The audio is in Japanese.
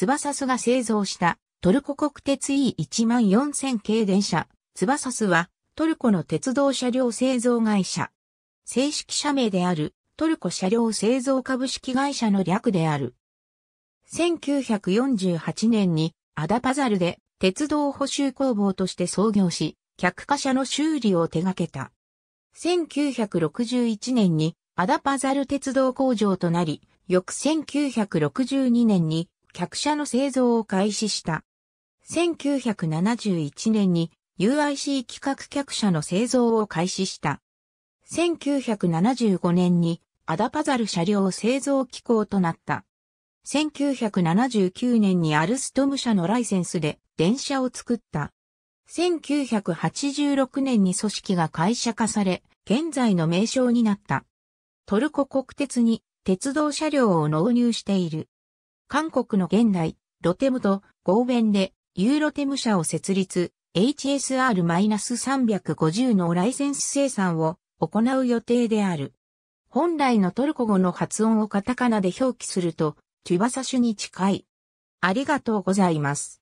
翼スが製造したトルコ国鉄 E14000 系電車、翼スはトルコの鉄道車両製造会社。正式社名であるトルコ車両製造株式会社の略である。1948年にアダパザルで鉄道補修工房として創業し、客貨車の修理を手掛けた。1961年にアダパザル鉄道工場となり、翌1962年に客車の製造を開始した。1971年に UIC 企画客車の製造を開始した。1975年にアダパザル車両製造機構となった。1979年にアルストム社のライセンスで電車を作った。1986年に組織が会社化され、現在の名称になった。トルコ国鉄に鉄道車両を納入している。韓国の現代、ロテムと合弁でユーロテム社を設立、HSR-350 のライセンス生産を行う予定である。本来のトルコ語の発音をカタカナで表記すると、チュバサシュに近い。ありがとうございます。